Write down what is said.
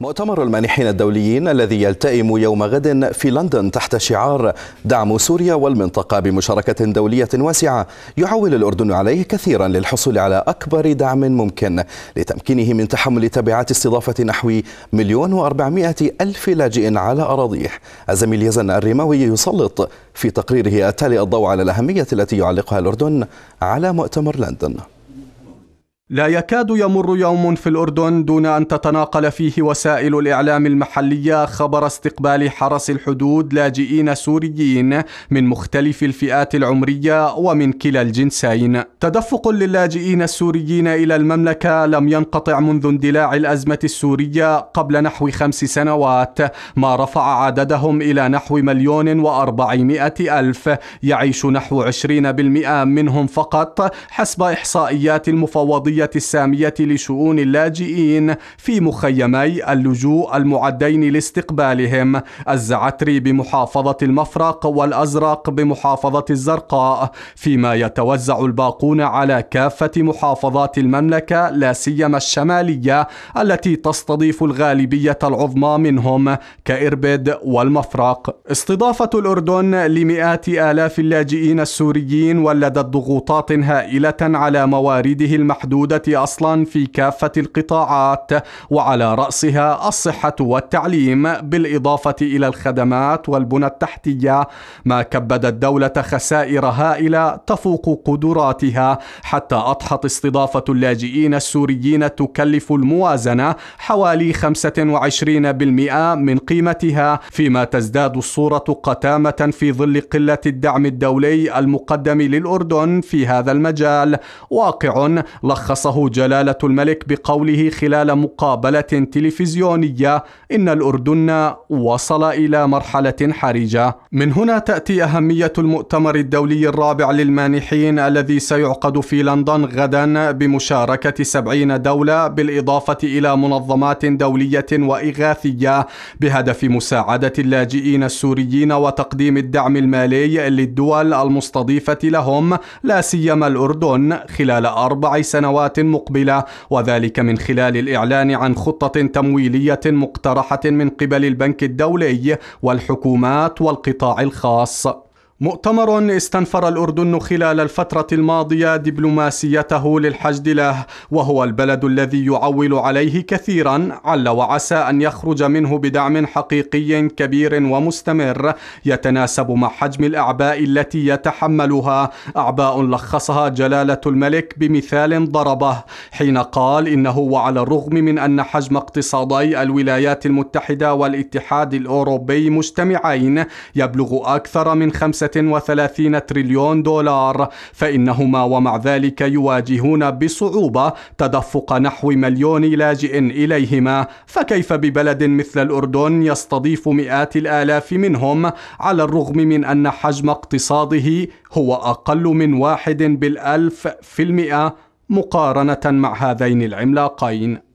مؤتمر المانحين الدوليين الذي يلتئم يوم غد في لندن تحت شعار دعم سوريا والمنطقة بمشاركة دولية واسعة يعول الأردن عليه كثيرا للحصول على أكبر دعم ممكن لتمكينه من تحمل تبعات استضافة نحو مليون وأربعمائة ألف لاجئ على أراضيه الزميل يزن الرماوي يسلط في تقريره التالي الضوء على الأهمية التي يعلقها الأردن على مؤتمر لندن لا يكاد يمر يوم في الأردن دون أن تتناقل فيه وسائل الإعلام المحلية خبر استقبال حرس الحدود لاجئين سوريين من مختلف الفئات العمرية ومن كلا الجنسين. تدفق للاجئين السوريين إلى المملكة لم ينقطع منذ اندلاع الأزمة السورية قبل نحو خمس سنوات، ما رفع عددهم إلى نحو مليون وأربعمائة ألف، يعيش نحو 20% منهم فقط حسب إحصائيات المفوضية الوطنية السامية لشؤون اللاجئين في مخيمي اللجوء المعدين لاستقبالهم الزعتري بمحافظة المفرق والأزرق بمحافظة الزرقاء فيما يتوزع الباقون على كافة محافظات المملكة لا سيما الشمالية التي تستضيف الغالبية العظمى منهم كإربد والمفرق استضافة الأردن لمئات آلاف اللاجئين السوريين ولدت ضغوطات هائلة على موارده المحدودة الموجودة أصلا في كافة القطاعات وعلى رأسها الصحة والتعليم بالإضافة إلى الخدمات والبنى التحتية ما كبد الدولة خسائر هائلة تفوق قدراتها حتى أضحت استضافة اللاجئين السوريين تكلف الموازنة حوالي 25% من قيمتها فيما تزداد الصورة قتامة في ظل قلة الدعم الدولي المقدم للأردن في هذا المجال واقع لخص نصه جلالة الملك بقوله خلال مقابلة تلفزيونية إن الأردن وصل إلى مرحلة حرجة. من هنا تأتي أهمية المؤتمر الدولي الرابع للمانحين الذي سيعقد في لندن غدا بمشاركة سبعين دولة بالإضافة إلى منظمات دولية وإغاثية بهدف مساعدة اللاجئين السوريين وتقديم الدعم المالي للدول المستضيفة لهم لا سيما الأردن خلال أربع سنوات سنوات المقبلة وذلك من خلال الإعلان عن خطة تمويلية مقترحة من قبل البنك الدولي والحكومات والقطاع الخاص مؤتمر استنفر الأردن خلال الفترة الماضية دبلوماسيته للحشد له وهو البلد الذي يعول عليه كثيرا عل وعسى أن يخرج منه بدعم حقيقي كبير ومستمر يتناسب مع حجم الأعباء التي يتحملها أعباء لخصها جلالة الملك بمثال ضربه حين قال إنه وعلى الرغم من أن حجم اقتصادي الولايات المتحدة والاتحاد الأوروبي مجتمعين يبلغ أكثر من خمسة 35 تريليون دولار فإنهما ومع ذلك يواجهون بصعوبة تدفق نحو مليون لاجئ إليهما فكيف ببلد مثل الأردن يستضيف مئات الآلاف منهم على الرغم من أن حجم اقتصاده هو أقل من واحد بالألف في المئة مقارنة مع هذين العملاقين